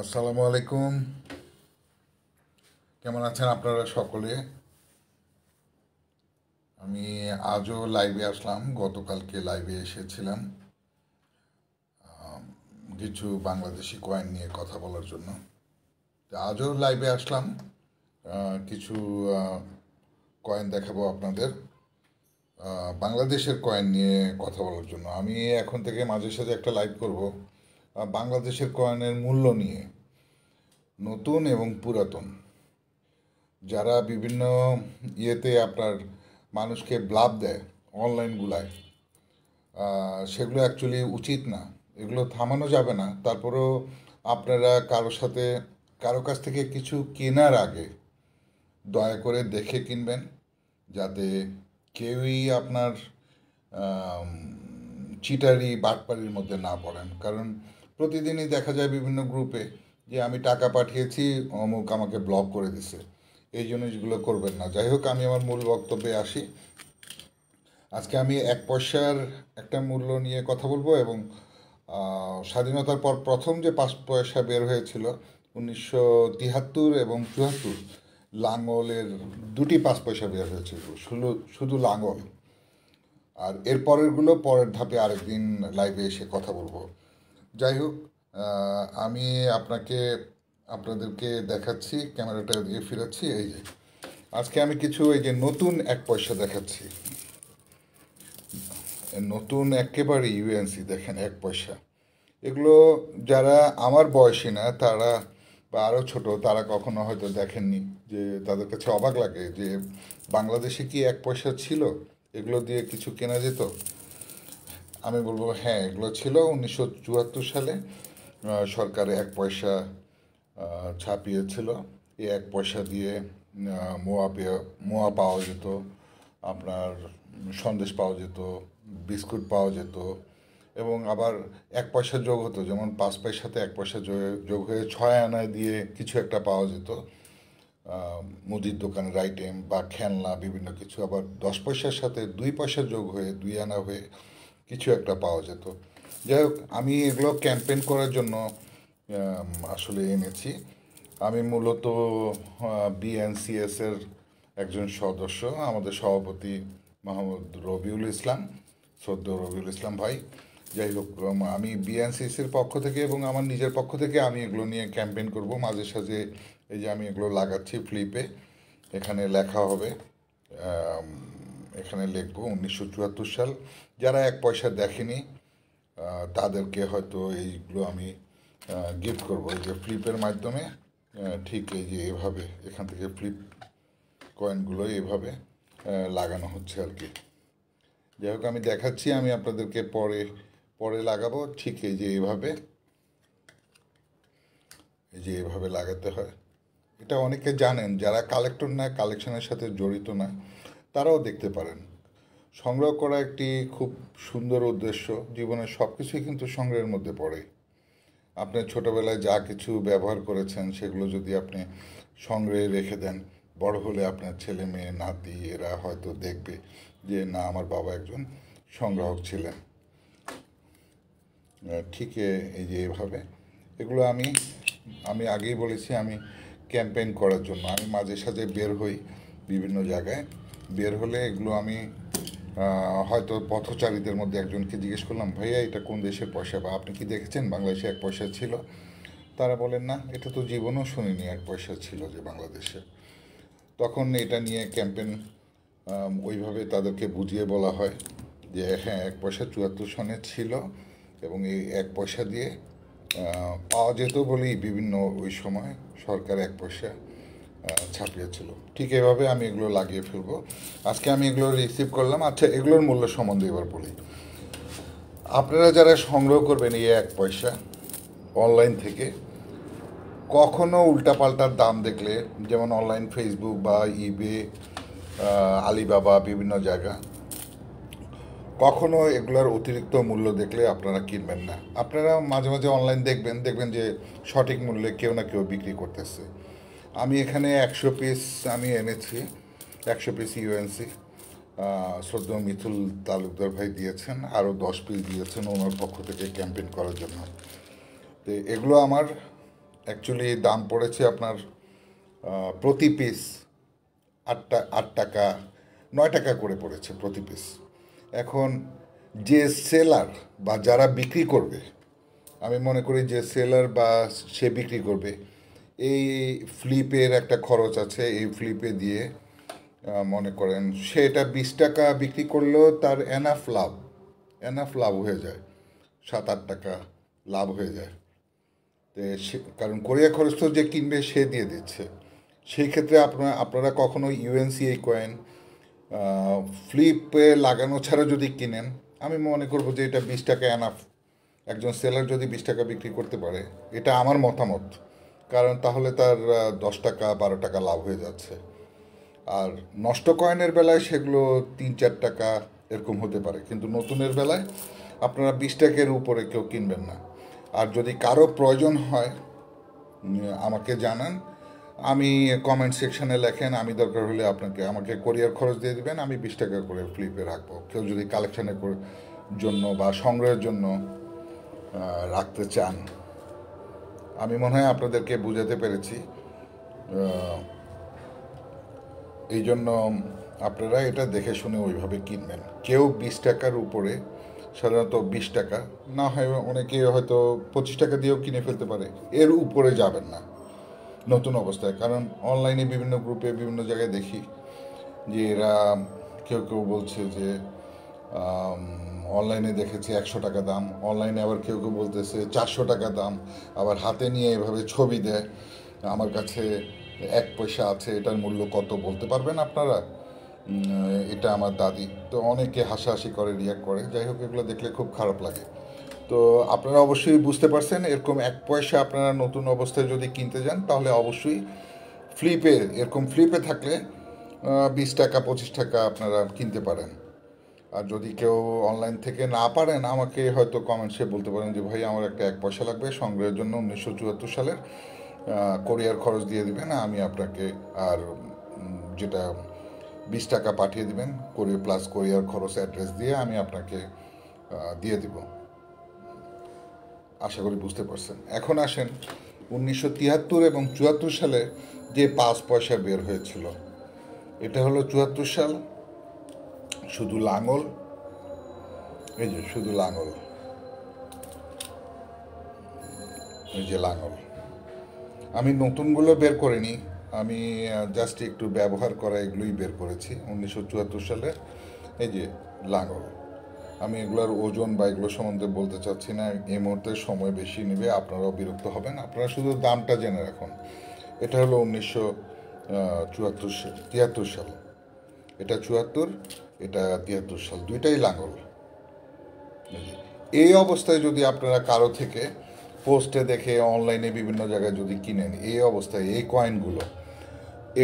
আসসালামু আলাইকুম কেমন আছেন আপনারা সকলে আমি আজও লাইভে আসলাম গতকালকে লাইভে এসেছিলাম কিছু বাংলাদেশি কয়েন নিয়ে কথা বলার জন্য আজও লাইভে আসলাম কিছু কয়েন দেখাবো আপনাদের বাংলাদেশের কয়েন নিয়ে কথা বলার জন্য আমি এখন থেকে মাঝে সাথে একটা লাইভ করব বাংলাদেশের কয়েনের মূল্য নিয়ে নতুন এবং পুরাতন যারা বিভিন্ন ইয়েতে আপনার মানুষকে ব্লাব দেয় অনলাইনগুলায় সেগুলো অ্যাকচুয়ালি উচিত না এগুলো থামানো যাবে না তারপরেও আপনারা কারোর সাথে কারো কাছ থেকে কিছু কেনার আগে দয়া করে দেখে কিনবেন যাতে কেউই আপনার চিটারি বাটপাড়ির মধ্যে না পড়েন কারণ প্রতিদিনই দেখা যায় বিভিন্ন গ্রুপে যে আমি টাকা পাঠিয়েছি অমুক আমাকে ব্লক করে দিছে এই জিনিসগুলো করবেন না যাই হোক আমি আমার মূল বক্তব্যে আসি আজকে আমি এক পয়সার একটা মূল্য নিয়ে কথা বলবো এবং স্বাধীনতার পর প্রথম যে পাঁচ পয়সা বের হয়েছিল উনিশশো তিহাত্তর এবং চুহাত্তর লাঙলের দুটি পাঁচ পয়সা বের হয়েছিল শুধু শুধু লাঙল আর এরপরেরগুলো পরের ধাপে আরেকদিন লাইভে এসে কথা বলবো যাই হোক আমি আপনাকে আপনাদেরকে দেখাচ্ছি ক্যামেরাটা দিয়ে ফিরাচ্ছি এই যে আজকে আমি কিছু এই যে নতুন এক পয়সা দেখাচ্ছি নতুন একেবারে ইউএনসি দেখেন এক পয়সা এগুলো যারা আমার বয়সী না তারা বা আরও ছোটো তারা কখনো হয়তো দেখেননি যে তাদের কাছে অবাক লাগে যে বাংলাদেশে কি এক পয়সা ছিল এগুলো দিয়ে কিছু কেনা যেত আমি বলবো হ্যাঁ এগুলো ছিল উনিশশো চুয়াত্তর সালে সরকারে এক পয়সা ছাপিয়েছিল এই এক পয়সা দিয়ে মোয়া পেয়ে মোয়া পাওয়া যেত আপনার সন্দেশ পাওয়া যেত বিস্কুট পাওয়া যেত এবং আবার এক পয়সা যোগ হতো যেমন পাঁচ পয়সাতে এক পয়সা যোগ হয়ে ছয় আনায় দিয়ে কিছু একটা পাওয়া যেত মুদির দোকানের আইটেম বা খেলনা বিভিন্ন কিছু আবার দশ পয়সার সাথে দুই পয়সা যোগ হয়ে দুই আনা হয়ে কিছু একটা পাওয়া যেত যাই হোক আমি এগুলো ক্যাম্পেন করার জন্য আসলে এনেছি আমি মূলত বিএনসিএসের একজন সদস্য আমাদের সভাপতি মোহাম্মদ রবিউল ইসলাম সদ্য রবিউল ইসলাম ভাই যাই হোক আমি বিএনসিসির পক্ষ থেকে এবং আমার নিজের পক্ষ থেকে আমি এগুলো নিয়ে ক্যাম্পেন করব মাঝে সাঝে এই যে আমি এগুলো লাগাচ্ছি ফ্লিপে এখানে লেখা হবে এখানে লিখব উনিশশো চুয়াত্তর সাল যারা এক পয়সা দেখেনি তাদেরকে হয়তো এইগুলো আমি গিফট করবো এই যে ফ্লিপের মাধ্যমে ঠিক এই যে এভাবে এখান থেকে ফ্লিপ কয়েনগুলো এভাবে লাগানো হচ্ছে আর কি যাই হোক আমি দেখাচ্ছি আমি আপনাদেরকে পরে পরে লাগাবো ঠিক এই যে এভাবে এই যে এভাবে লাগাতে হয় এটা অনেকে জানেন যারা কালেক্টর না কালেকশনের সাথে জড়িত না তারাও দেখতে পারেন সংগ্রহ করা একটি খুব সুন্দর উদ্দেশ্য জীবনের সব কিছুই কিন্তু সংগ্রহের মধ্যে পড়ে আপনার ছোটোবেলায় যা কিছু ব্যবহার করেছেন সেগুলো যদি আপনি সংগ্রহে রেখে দেন বড় হলে আপনার ছেলে মেয়ে নাতি এরা হয়তো দেখবে যে না আমার বাবা একজন সংগ্রাহক ছিলেন ঠিক এই যে এভাবে এগুলো আমি আমি আগেই বলেছি আমি ক্যাম্পেইন করার জন্য আমি মাঝে সাঝে বের হই বিভিন্ন জায়গায় বের হলে এগুলো আমি হয়তো পথচারীদের মধ্যে একজনকে জিজ্ঞেস করলাম ভাইয়া এটা কোন দেশের পয়সা বা আপনি কি দেখেছেন বাংলাদেশে এক পয়সা ছিল তারা বলেন না এটা তো জীবনও শুনিনি এক পয়সা ছিল যে বাংলাদেশে তখন এটা নিয়ে ক্যাম্পেন ওইভাবে তাদেরকে বুঝিয়ে বলা হয় যে হ্যাঁ এক পয়সা চুয়াত্তর সনে ছিল এবং এই এক পয়সা দিয়ে পাওয়া যেত বলেই বিভিন্ন ওই সময় সরকার এক পয়সা ছাপিয়েছিল ঠিক এভাবে আমি এগুলো লাগিয়ে ফেলবো আজকে আমি এগুলো রিসিভ করলাম আচ্ছা এগুলোর মূল্য সম্বন্ধে এবার বলি আপনারা যারা সংগ্রহ করবেন এই এক পয়সা অনলাইন থেকে কখনো উল্টাপাল্টার দাম দেখলে যেমন অনলাইন ফেসবুক বা ইবে আলিবাবা বিভিন্ন জায়গা কখনো এগুলোর অতিরিক্ত মূল্য দেখলে আপনারা কিনবেন না আপনারা মাঝে মাঝে অনলাইন দেখবেন দেখবেন যে সঠিক মূল্যে কেউ না কেউ বিক্রি করতেছে আমি এখানে একশো পিস আমি এনেছি একশো পিস ইউএনসি সদ্য মিথুল তালুকদার ভাই দিয়েছেন আরও দশ পিস দিয়েছেন ওনার পক্ষ থেকে ক্যাম্পেইন করার জন্য তো এগুলো আমার অ্যাকচুয়ালি দাম পড়েছে আপনার প্রতি পিস আটটা আট টাকা নয় টাকা করে পড়েছে প্রতি পিস এখন যে সেলার বা যারা বিক্রি করবে আমি মনে করি যে সেলার বা সে বিক্রি করবে এই ফ্লিপের একটা খরচ আছে এই ফ্লিপে দিয়ে মনে করেন সেটা বিশ টাকা বিক্রি করলেও তার এনাফ লাভ এনাফ লাভ হয়ে যায় সাত আট টাকা লাভ হয়ে যায় তো সে কারণ কোরিয়া খরচ তো যে কিনবে সে দিয়ে দিচ্ছে সেই ক্ষেত্রে আপনারা আপনারা কখনো ইউএনসিএ কয়েন ফ্লিপে লাগানো ছাড়া যদি কিনেন আমি মনে করব যে এটা বিশ টাকা এনাফ একজন সেলার যদি বিশ টাকা বিক্রি করতে পারে এটা আমার মতামত কারণ তাহলে তার দশ টাকা বারো টাকা লাভ হয়ে যাচ্ছে আর নষ্ট কয়েনের বেলায় সেগুলো তিন চার টাকা এরকম হতে পারে কিন্তু নতুনের বেলায় আপনারা বিশ টাকার উপরে কেউ কিনবেন না আর যদি কারো প্রয়োজন হয় আমাকে জানান আমি কমেন্ট সেকশানে লেখেন আমি দরকার হলে আপনাকে আমাকে কোরিয়ার খরচ দিয়ে দেবেন আমি বিশ টাকা করে ফ্লিপে রাখবো কেউ যদি কালেকশানের জন্য বা সংগ্রহের জন্য রাখতে চান আমি মনে হয় আপনাদেরকে বুঝাতে পেরেছি এই জন্য আপনারা এটা দেখে শুনে ওইভাবে কিনবেন কেউ বিশ টাকার উপরে সাধারণত বিশ টাকা না হয় অনেকে হয়তো পঁচিশ টাকা দিয়েও কিনে ফেলতে পারে এর উপরে যাবেন না নতুন অবস্থায় কারণ অনলাইনে বিভিন্ন গ্রুপে বিভিন্ন জায়গায় দেখি যে এরা কেউ কেউ বলছে যে অনলাইনে দেখেছি একশো টাকা দাম অনলাইনে আবার কেউ কেউ বলতেছে চারশো টাকা দাম আবার হাতে নিয়ে এভাবে ছবি দেয় আমার কাছে এক পয়সা আছে এটার মূল্য কত বলতে পারবেন আপনারা এটা আমার দাদি তো অনেকে হাসাহাসি করে রিয়াক্ট করে যাই হোক এগুলো দেখলে খুব খারাপ লাগে তো আপনারা অবশ্যই বুঝতে পারছেন এরকম এক পয়সা আপনারা নতুন অবস্থায় যদি কিনতে যান তাহলে অবশ্যই ফ্লিপে এরকম ফ্লিপে থাকলে বিশ টাকা পঁচিশ টাকা আপনারা কিনতে পারেন আর যদি কেউ অনলাইন থেকে না পারেন আমাকে হয়তো কমেন্টসে বলতে পারেন যে ভাই আমার একটা এক পয়সা লাগবে সংগ্রহের জন্য উনিশশো চুয়াত্তর সালের কোরিয়ার খরচ দিয়ে দেবেন আমি আপনাকে আর যেটা বিশ টাকা পাঠিয়ে দেবেন কোরিয়ার প্লাস কোরিয়ার খরচ অ্যাড্রেস দিয়ে আমি আপনাকে দিয়ে দিব আশা করি বুঝতে পারছেন এখন আসেন উনিশশো তিয়াত্তর এবং চুয়াত্তর সালে যে পাঁচ পয়সা বের হয়েছিল এটা হলো চুয়াত্তর সাল শুধু লাঙল এই যে শুধু লাঙল এই যে লাঙল আমি নতুনগুলো বের করিনি আমি জাস্ট একটু ব্যবহার করা এগুলোই বের করেছি উনিশশো চুয়াত্তর সালে এই যে লাঙল আমি এগুলোর ওজন বা এগুলো সম্বন্ধে বলতে চাচ্ছি না এই মুহূর্তে সময় বেশি নেবে আপনারাও বিরক্ত হবেন আপনারা শুধু দামটা জেনে রাখুন এটা হলো উনিশশো চুয়াত্তর সাল তিয়াত্তর সাল এটা চুয়াত্তর এটা তিয়াত্তর সাল দুইটাই লাঙল এই অবস্থায় যদি আপনারা কারো থেকে পোস্টে দেখে অনলাইনে বিভিন্ন জায়গায় যদি কিনেন এই অবস্থায় এই কয়েনগুলো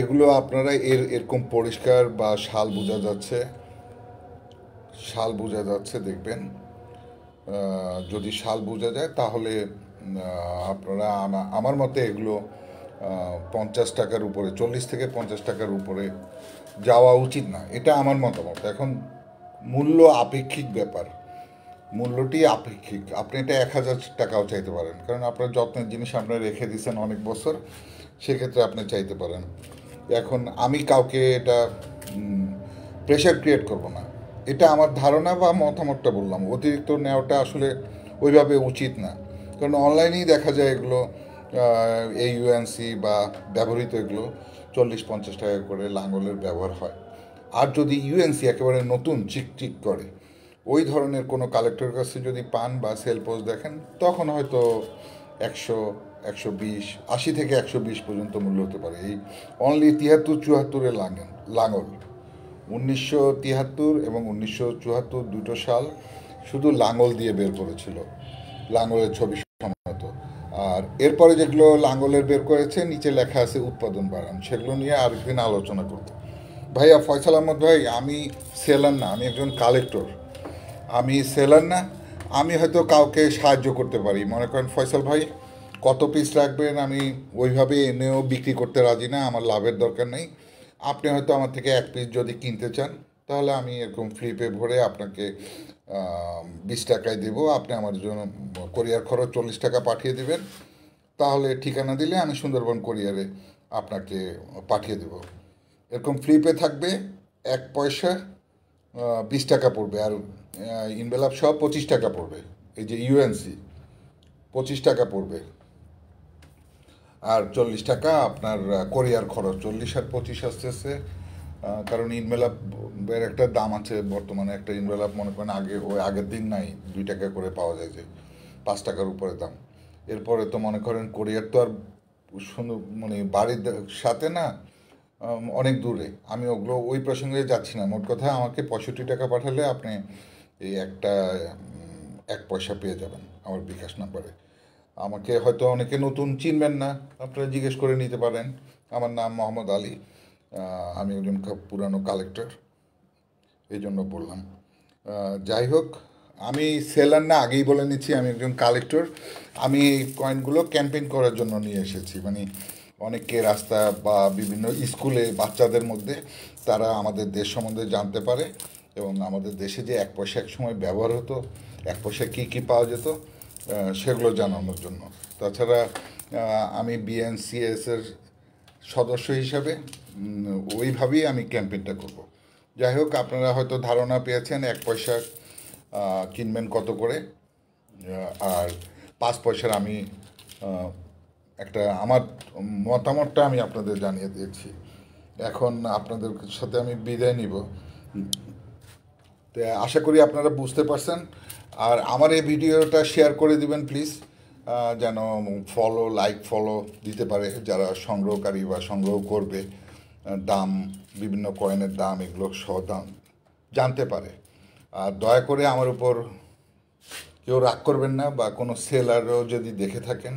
এগুলো আপনারা এর এরকম পরিষ্কার বা শাল বোঝা যাচ্ছে শাল বোঝা যাচ্ছে দেখবেন যদি শাল বোঝা যায় তাহলে আপনারা আমার মতে এগুলো পঞ্চাশ টাকার উপরে চল্লিশ থেকে পঞ্চাশ টাকার উপরে যাওয়া উচিত না এটা আমার মতামত এখন মূল্য আপেক্ষিক ব্যাপার মূল্যটি আপেক্ষিক আপনি এটা এক হাজার টাকাও চাইতে পারেন কারণ আপনার যত্নের জিনিস আপনারা রেখে দিয়েছেন অনেক বছর সেক্ষেত্রে আপনি চাইতে পারেন এখন আমি কাউকে এটা প্রেশার ক্রিয়েট করব না এটা আমার ধারণা বা মতামতটা বললাম অতিরিক্ত নেওয়াটা আসলে ওইভাবে উচিত না কারণ অনলাইনেই দেখা যায় এগুলো এইউএনসি বা ব্যবহৃত এগুলো চল্লিশ পঞ্চাশ টাকা করে লাঙলের ব্যবহার হয় আর যদি ইউএনসি একেবারে নতুন চিকচিক করে ওই ধরনের কোনো কালেক্টরের কাছে যদি পান বা সেল পোস্ট দেখেন তখন হয়তো একশো একশো বিশ আশি থেকে একশো বিশ পর্যন্ত মূল্য হতে পারে এই অনলি তিয়াত্তর চুয়াত্তরে লাগেন লাঙল উনিশশো তিয়াত্তর এবং উনিশশো চুয়াত্তর দুটো সাল শুধু লাঙল দিয়ে বের করেছিল লাঙলের ছবি সম্ভবত আর এরপরে যেগুলো লাঙ্গলের বের করেছে নিচে লেখা আছে উৎপাদন বাড়ান সেগুলো নিয়ে আর একদিন আলোচনা করতে ভাইয়া ফয়সাল আহমদ ভাই আমি সেলার না আমি একজন কালেক্টর আমি সেলার না আমি হয়তো কাউকে সাহায্য করতে পারি মনে করেন ফয়সাল ভাই কত পিস রাখবেন আমি ওইভাবে এনেও বিক্রি করতে রাজি না আমার লাভের দরকার নেই আপনি হয়তো আমার থেকে এক পিস যদি কিনতে চান তাহলে আমি এরকম ফ্লিপে ভরে আপনাকে বিশ টাকায় দেবো আপনি আমার জন্য কোরিয়ার খরচ চল্লিশ টাকা পাঠিয়ে দেবেন তাহলে ঠিকানা দিলে আমি সুন্দরবন কোরিয়ারে আপনাকে পাঠিয়ে দেব এরকম ফ্লিপে থাকবে এক পয়সা বিশ টাকা পড়বে আর ইনভেলাপ সব পঁচিশ টাকা পড়বে এই যে ইউএনসি পঁচিশ টাকা পড়বে আর চল্লিশ টাকা আপনার কোরিয়ার খরচ চল্লিশ আর পঁচিশ আসতেছে কারণ ইনভেলাপ এর একটা দাম আছে বর্তমানে একটা ইনভেলাপ মনে করেন আগে ওই আগের দিন নাই দুই টাকা করে পাওয়া যায় যে পাঁচ টাকার উপরে দাম এরপরে তো মনে করেন কোরিয়ার তো আর সুন্দর মানে বাড়ির সাথে না অনেক দূরে আমি ওগুলো ওই প্রসঙ্গে যাচ্ছি না মোট কথা আমাকে পঁয়ষট্টি টাকা পাঠালে আপনি এই একটা এক পয়সা পেয়ে যাবেন আমার বিকাশ নাম্বারে আমাকে হয়তো অনেকে নতুন চিনবেন না আপনারা জিজ্ঞেস করে নিতে পারেন আমার নাম মোহাম্মদ আলী আমি একজন পুরানো কালেক্টর এই জন্য বললাম যাই হোক আমি সেলার না আগেই বলে নিচ্ছি আমি একজন কালেক্টর আমি এই কয়েনগুলো ক্যাম্পেইন করার জন্য নিয়ে এসেছি মানে অনেকে রাস্তা বা বিভিন্ন স্কুলে বাচ্চাদের মধ্যে তারা আমাদের দেশ সম্বন্ধে জানতে পারে এবং আমাদের দেশে যে এক পয়সা এক সময় ব্যবহার হতো এক পয়সা কী কী পাওয়া যেত সেগুলো জানানোর জন্য তাছাড়া আমি বিএনসিএস এর সদস্য হিসাবে ওইভাবেই আমি ক্যাম্পেইনটা করব যাই হোক আপনারা হয়তো ধারণা পেয়েছেন এক পয়সা কিনবেন কত করে আর পাঁচ পয়সার আমি একটা আমার মতামতটা আমি আপনাদের জানিয়ে দিয়েছি এখন আপনাদের সাথে আমি বিদায় নিব তো আশা করি আপনারা বুঝতে পারছেন আর আমার এই ভিডিওটা শেয়ার করে দিবেন প্লিজ যেন ফলো লাইক ফলো দিতে পারে যারা সংগ্রহকারী বা সংগ্রহ করবে দাম বিভিন্ন কয়েনের দাম এগুলো সহ দাম জানতে পারে আর দয়া করে আমার উপর কেউ রাগ করবেন না বা কোনো সেলারও যদি দেখে থাকেন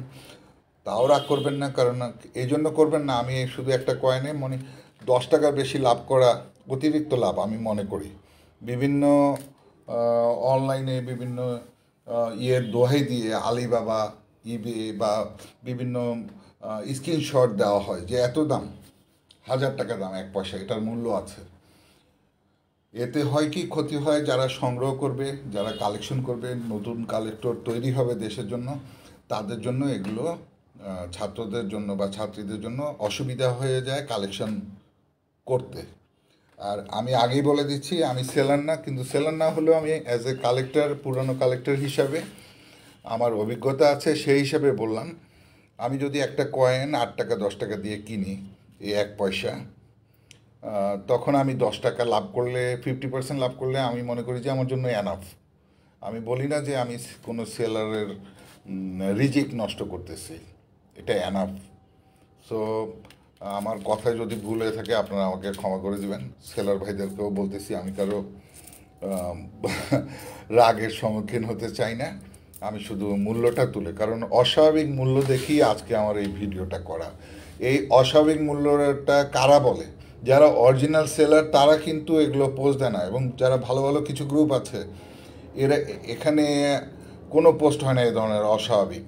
তাও রাগ করবেন না কারণ এই জন্য করবেন না আমি শুধু একটা কয়েনে মনে দশ টাকা বেশি লাভ করা অতিরিক্ত লাভ আমি মনে করি বিভিন্ন অনলাইনে বিভিন্ন ইয়ের দোহাই দিয়ে আলিবাবা ইবে বা বিভিন্ন স্ক্রিনশট দেওয়া হয় যে এত দাম হাজার টাকা দাম এক পয়সা এটার মূল্য আছে এতে হয় কি ক্ষতি হয় যারা সংগ্রহ করবে যারা কালেকশন করবে নতুন কালেক্টর তৈরি হবে দেশের জন্য তাদের জন্য এগুলো ছাত্রদের জন্য বা ছাত্রীদের জন্য অসুবিধা হয়ে যায় কালেকশন করতে আর আমি আগেই বলে দিচ্ছি আমি সেলার না কিন্তু সেলার না হলেও আমি অ্যাজ এ কালেক্টর পুরানো কালেক্টর হিসাবে আমার অভিজ্ঞতা আছে সেই হিসাবে বললাম আমি যদি একটা কয়েন আট টাকা দশ টাকা দিয়ে কিনি এই এক পয়সা তখন আমি দশ টাকা লাভ করলে ফিফটি পার্সেন্ট লাভ করলে আমি মনে করি যে আমার জন্য অ্যানাফ আমি বলি না যে আমি কোনো সেলারের রিজিক নষ্ট করতেছি এটা অ্যানাফ সো আমার কথা যদি ভুল হয়ে থাকে আপনারা আমাকে ক্ষমা করে দেবেন সেলার ভাইদেরকেও বলতেছি আমি কারো রাগের সম্মুখীন হতে চাই না আমি শুধু মূল্যটা তুলে কারণ অস্বাভাবিক মূল্য দেখি আজকে আমার এই ভিডিওটা করা এই অস্বাভাবিক মূল্যটা কারা বলে যারা অরিজিনাল সেলার তারা কিন্তু এগুলো পোস্ট দেয় না এবং যারা ভালো ভালো কিছু গ্রুপ আছে এরা এখানে কোনো পোস্ট হয় না এই ধরনের অস্বাভাবিক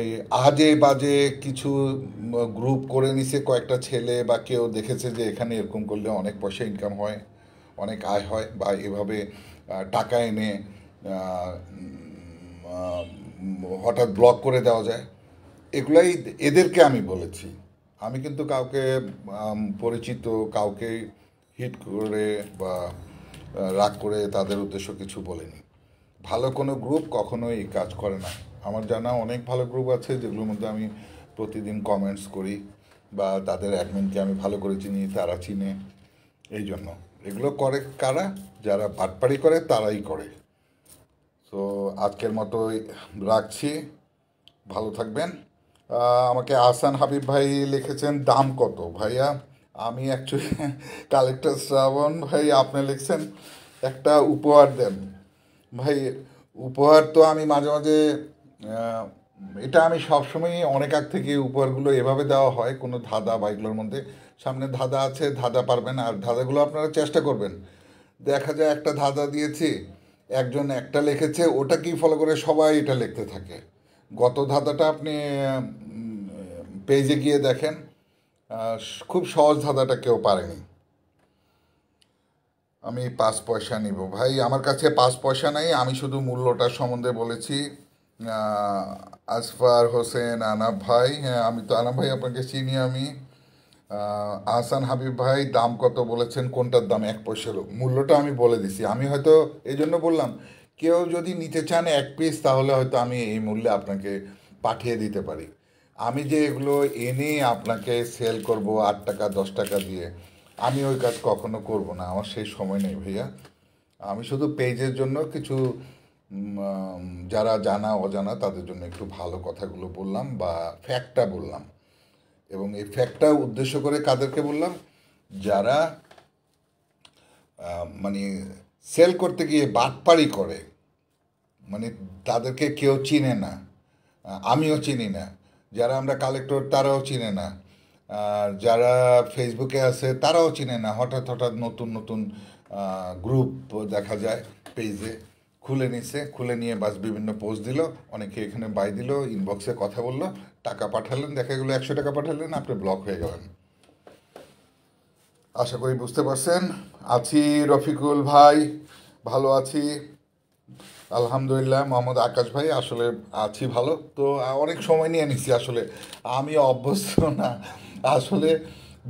এই আজে বাজে কিছু গ্রুপ করে নিছে কয়েকটা ছেলে বা কেউ দেখেছে যে এখানে এরকম করলে অনেক পয়সা ইনকাম হয় অনেক আয় হয় বা এভাবে টাকা এনে হঠাৎ ব্লক করে দেওয়া যায় এগুলাই এদেরকে আমি বলেছি আমি কিন্তু কাউকে পরিচিত কাউকে হিট করে বা রাগ করে তাদের উদ্দেশ্য কিছু বলিনি ভালো কোনো গ্রুপ কখনোই এই কাজ করে না আমার জানা অনেক ভালো গ্রুপ আছে যেগুলোর মধ্যে আমি প্রতিদিন কমেন্টস করি বা তাদের অ্যাডমিনকে আমি ভালো করে চিনি তারা চিনে এই জন্য এগুলো করে কারা যারা বাটপাড়ি করে তারাই করে তো আজকের মতো রাখছি ভালো থাকবেন আমাকে আহসান হাবিব ভাই লিখেছেন দাম কত ভাইয়া আমি অ্যাকচুয়ালি কালেক্টর শ্রাবণ ভাই আপনি লিখছেন একটা উপহার দেন ভাই উপহার তো আমি মাঝে মাঝে এটা আমি সবসময় অনেক আগ থেকে উপহারগুলো এভাবে দেওয়া হয় কোনো ধাঁধা বাইকগুলোর মধ্যে সামনে ধাঁধা আছে ধাঁধা পারবেন আর ধাঁধাগুলো আপনারা চেষ্টা করবেন দেখা যায় একটা ধাঁধা দিয়েছি একজন একটা লিখেছে ওটা কি ফলো করে সবাই এটা লিখতে থাকে গত ধাঁধাটা আপনি পেজে গিয়ে দেখেন খুব সহজ ধাঁধাটা কেউ পারেনি আমি পাঁচ পয়সা নিব ভাই আমার কাছে পাঁচ পয়সা নাই আমি শুধু মূল্যটার সম্বন্ধে বলেছি আসফার হোসেন আনাব ভাই হ্যাঁ আমি তো আনাব ভাই আপনাকে চিনি আমি আহসান হাবিব ভাই দাম কত বলেছেন কোনটার দাম এক পয়সার মূল্যটা আমি বলে দিছি আমি হয়তো এই জন্য বললাম কেউ যদি নিতে চান এক পিস তাহলে হয়তো আমি এই মূল্যে আপনাকে পাঠিয়ে দিতে পারি আমি যে এগুলো এনে আপনাকে সেল করব আট টাকা দশ টাকা দিয়ে আমি ওই কাজ কখনো করব না আমার সেই সময় নেই ভাইয়া আমি শুধু পেজের জন্য কিছু যারা জানা অজানা তাদের জন্য একটু ভালো কথাগুলো বললাম বা ফ্যাক্টটা বললাম এবং এই ফ্যাক্টটা উদ্দেশ্য করে কাদেরকে বললাম যারা মানে সেল করতে গিয়ে বাটপাড়ি করে মানে তাদেরকে কেউ চিনে না আমিও চিনি না যারা আমরা কালেক্টর তারাও চিনে না আর যারা ফেসবুকে আছে তারাও চিনে না হঠাৎ হঠাৎ নতুন নতুন গ্রুপ দেখা যায় পেজে খুলে নিছে খুলে নিয়ে বাস বিভিন্ন পোস্ট দিল অনেকে এখানে বাই দিল ইনবক্সে কথা বললো টাকা পাঠালেন দেখা গেলো একশো টাকা পাঠালেন আপনি ব্লক হয়ে গেলেন আশা করি বুঝতে পারছেন আছি রফিকুল ভাই ভালো আছি আলহামদুলিল্লাহ মোহাম্মদ আকাশ ভাই আসলে আছি ভালো তো অনেক সময় নিয়ে নিছি আসলে আমি অভ্যস্ত না আসলে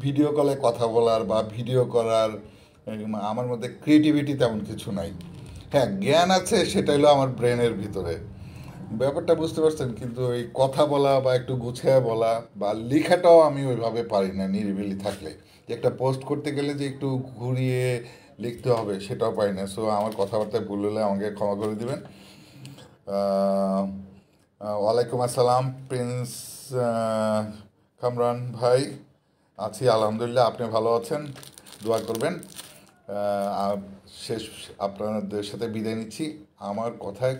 ভিডিও কলে কথা বলার বা ভিডিও করার আমার মধ্যে ক্রিয়েটিভিটি তেমন কিছু নাই হ্যাঁ জ্ঞান আছে সেটা হলো আমার ব্রেনের ভিতরে ব্যাপারটা বুঝতে পারছেন কিন্তু এই কথা বলা বা একটু গুছিয়ে বলা বা লেখাটাও আমি ওইভাবে পারি না নিরিবিলি থাকলে যে একটা পোস্ট করতে গেলে যে একটু ঘুরিয়ে লিখতে হবে সেটাও পাই না সো আমার কথাবার্তায় ভুল হলে আমাকে ক্ষমা করে দেবেন ওয়ালাইকুম আসসালাম প্রিন্স কামরান ভাই আছি আলহামদুলিল্লাহ আপনি ভালো আছেন দোয়া করবেন শেষ আপনাদের সাথে বিদায় নিচ্ছি আমার কথায়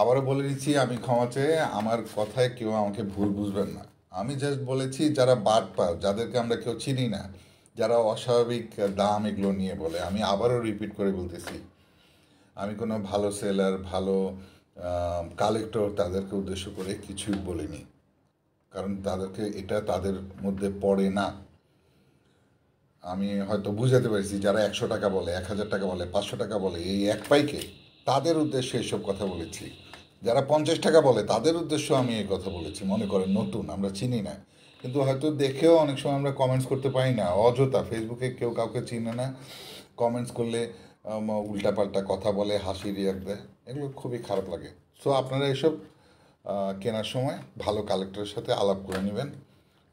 আবারও বলে দিচ্ছি আমি ক্ষমা চেয়ে আমার কথায় কেউ আমাকে ভুল বুঝবেন না আমি জাস্ট বলেছি যারা বাদ পার যাদেরকে আমরা কেউ চিনি না যারা অস্বাভাবিক দাম এগুলো নিয়ে বলে আমি আবারও রিপিট করে বলতেছি আমি কোনো ভালো সেলার ভালো কালেক্টর তাদেরকে উদ্দেশ্য করে কিছুই বলিনি কারণ তাদেরকে এটা তাদের মধ্যে পড়ে না আমি হয়তো বুঝাতে পারছি যারা একশো টাকা বলে এক হাজার টাকা বলে পাঁচশো টাকা বলে এই এক পাইকে তাদের উদ্দেশ্যে এসব কথা বলেছি যারা পঞ্চাশ টাকা বলে তাদের উদ্দেশ্য আমি এই কথা বলেছি মনে করেন নতুন আমরা চিনি না কিন্তু হয়তো দেখেও অনেক সময় আমরা কমেন্টস করতে পারি না অযথা ফেসবুকে কেউ কাউকে চিনে না কমেন্টস করলে উল্টাপাল্টা কথা বলে হাসি রিয়াক্ট দেয় এগুলো খুবই খারাপ লাগে সো আপনারা এসব কেনার সময় ভালো কালেক্টরের সাথে আলাপ করে নেবেন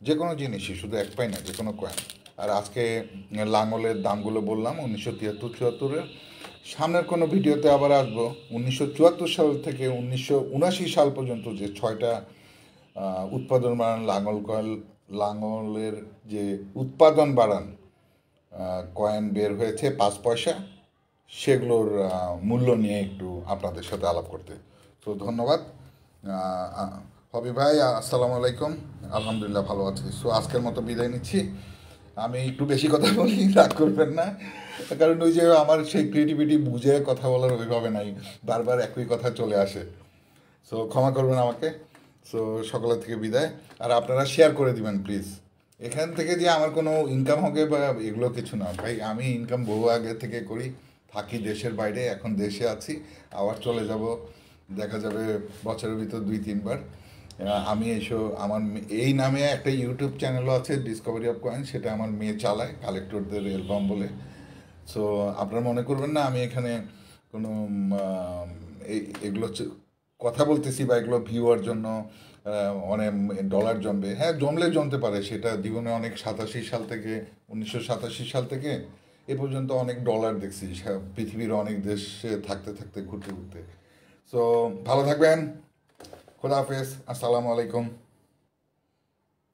যে কোনো জিনিসই শুধু এক পাই না যে কোনো কয়েন আর আজকে লাঙলের দামগুলো বললাম উনিশশো তিয়াত্তর চুয়াত্তরের সামনের কোনো ভিডিওতে আবার আসবো উনিশশো সাল থেকে উনিশশো সাল পর্যন্ত যে ছয়টা উৎপাদন বাড়ান লাঙল কয়েল লাঙলের যে উৎপাদন বাড়ান কয়েন বের হয়েছে পাঁচ পয়সা সেগুলোর মূল্য নিয়ে একটু আপনাদের সাথে আলাপ করতে তো ধন্যবাদ হবি ভাই আসসালামু আলাইকুম আলহামদুলিল্লাহ ভালো আছি সো আজকের মতো বিদায় নিচ্ছি আমি একটু বেশি কথা বলি রাগ করবেন না কারণ ওই যে আমার সেই ক্রিয়েটিভিটি বুঝে কথা বলার ওইভাবে নাই বারবার একই কথা চলে আসে সো ক্ষমা করবেন আমাকে সো সকলের থেকে বিদায় আর আপনারা শেয়ার করে দিবেন প্লিজ এখান থেকে যে আমার কোনো ইনকাম হবে বা এগুলো কিছু না ভাই আমি ইনকাম বহু আগে থেকে করি থাকি দেশের বাইরে এখন দেশে আছি আবার চলে যাব দেখা যাবে বছরের ভিতর দুই তিনবার আমি এসো আমার এই নামে একটা ইউটিউব চ্যানেলও আছে ডিসকভারি অফ কয়েন সেটা আমার মেয়ে চালায় কালেক্টরদের অ্যালবাম বলে সো আপনারা মনে করবেন না আমি এখানে কোনো এগুলো কথা বলতেছি বা এগুলো ভিউয়ার জন্য অনেক ডলার জমবে হ্যাঁ জমলে জমতে পারে সেটা জীবনে অনেক সাতাশি সাল থেকে উনিশশো সাতাশি সাল থেকে এ পর্যন্ত অনেক ডলার দেখছি পৃথিবীর অনেক দেশে থাকতে থাকতে ঘুরতে ঘুরতে সো ভালো থাকবেন খোদা হাফেজ আসসালামু আলাইকুম